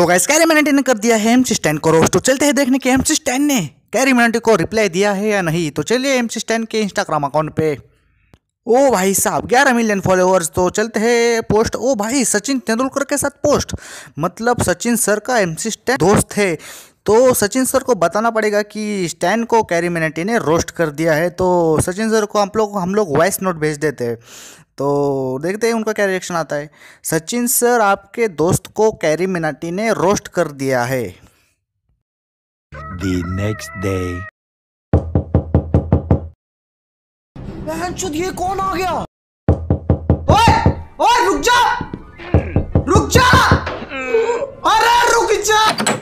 तो gas carry ने कर दिया है एमसी स्टैंड को रोस्ट तो चलते हैं देखने के एमसी स्टैंड ने कैरी मैनेटी को रिप्लाई दिया है या नहीं तो चलिए एमसी स्टैंड के इंस्टाग्राम अकाउंट पे ओ भाई साहब ग्यारह मिलियन फॉलोअर्स तो चलते हैं पोस्ट ओ भाई सचिन तेंदुलकर के साथ पोस्ट मतलब सचिन सर का एमसी स्टैंड दोस्त है तो सचिन सर को बताना पड़ेगा कि स्टैन को कैरी मिनटी ने रोस्ट कर दिया है तो सचिन सर को हम लोग हम लोग वॉइस नोट भेज देते हैं तो देखते हैं उनका क्या रिएक्शन आता है सचिन सर आपके दोस्त को कैरी मिनाटी ने रोस्ट कर दिया है The next day. ये कौन आ गया ओए ओए रुक जा रुक जा अरे रुक जा